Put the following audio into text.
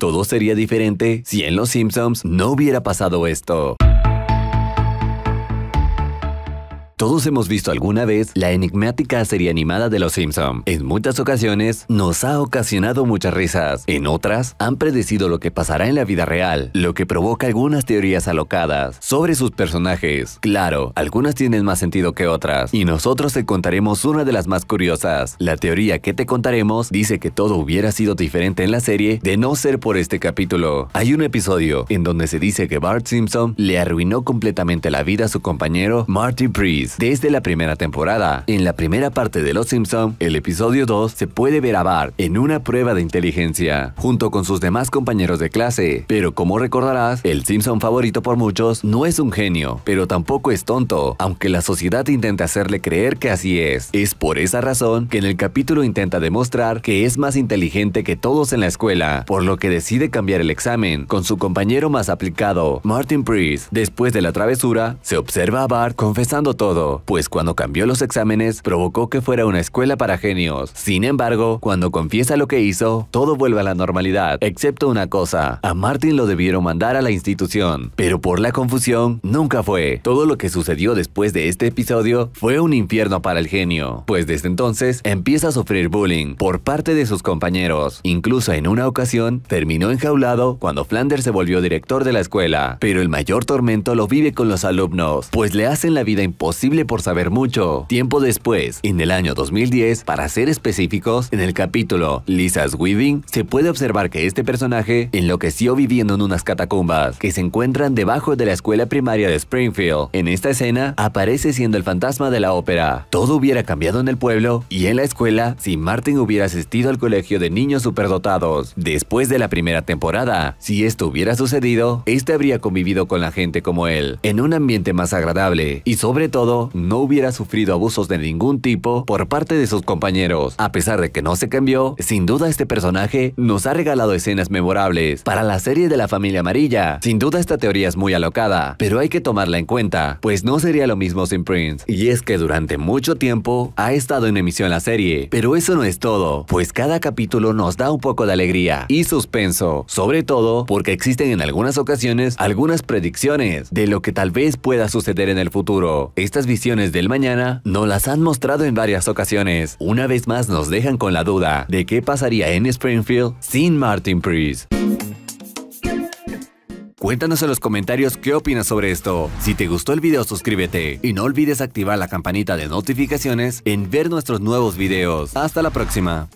Todo sería diferente si en Los Simpsons no hubiera pasado esto. Todos hemos visto alguna vez la enigmática serie animada de Los Simpson. En muchas ocasiones nos ha ocasionado muchas risas. En otras han predecido lo que pasará en la vida real, lo que provoca algunas teorías alocadas sobre sus personajes. Claro, algunas tienen más sentido que otras, y nosotros te contaremos una de las más curiosas. La teoría que te contaremos dice que todo hubiera sido diferente en la serie de no ser por este capítulo. Hay un episodio en donde se dice que Bart Simpson le arruinó completamente la vida a su compañero Marty Priest desde la primera temporada, en la primera parte de Los Simpson, el episodio 2 se puede ver a Bart en una prueba de inteligencia, junto con sus demás compañeros de clase. Pero como recordarás, el Simpson favorito por muchos no es un genio, pero tampoco es tonto, aunque la sociedad intenta hacerle creer que así es. Es por esa razón que en el capítulo intenta demostrar que es más inteligente que todos en la escuela, por lo que decide cambiar el examen con su compañero más aplicado, Martin Priest. Después de la travesura, se observa a Bart confesando todo pues cuando cambió los exámenes provocó que fuera una escuela para genios. Sin embargo, cuando confiesa lo que hizo, todo vuelve a la normalidad, excepto una cosa, a Martin lo debieron mandar a la institución, pero por la confusión nunca fue. Todo lo que sucedió después de este episodio fue un infierno para el genio, pues desde entonces empieza a sufrir bullying por parte de sus compañeros. Incluso en una ocasión terminó enjaulado cuando Flanders se volvió director de la escuela, pero el mayor tormento lo vive con los alumnos, pues le hacen la vida imposible por Saber Mucho. Tiempo después, en el año 2010, para ser específicos, en el capítulo Lisa's Weaving, se puede observar que este personaje enloqueció viviendo en unas catacumbas que se encuentran debajo de la escuela primaria de Springfield. En esta escena, aparece siendo el fantasma de la ópera. Todo hubiera cambiado en el pueblo y en la escuela si Martin hubiera asistido al colegio de niños superdotados. Después de la primera temporada, si esto hubiera sucedido, este habría convivido con la gente como él, en un ambiente más agradable y sobre todo no hubiera sufrido abusos de ningún tipo por parte de sus compañeros. A pesar de que no se cambió, sin duda este personaje nos ha regalado escenas memorables para la serie de la familia amarilla. Sin duda esta teoría es muy alocada, pero hay que tomarla en cuenta, pues no sería lo mismo sin Prince. Y es que durante mucho tiempo ha estado en emisión la serie, pero eso no es todo, pues cada capítulo nos da un poco de alegría y suspenso, sobre todo porque existen en algunas ocasiones algunas predicciones de lo que tal vez pueda suceder en el futuro. Estas visiones del mañana nos las han mostrado en varias ocasiones. Una vez más nos dejan con la duda de qué pasaría en Springfield sin Martin Priest. Cuéntanos en los comentarios qué opinas sobre esto. Si te gustó el video suscríbete y no olvides activar la campanita de notificaciones en ver nuestros nuevos videos. Hasta la próxima.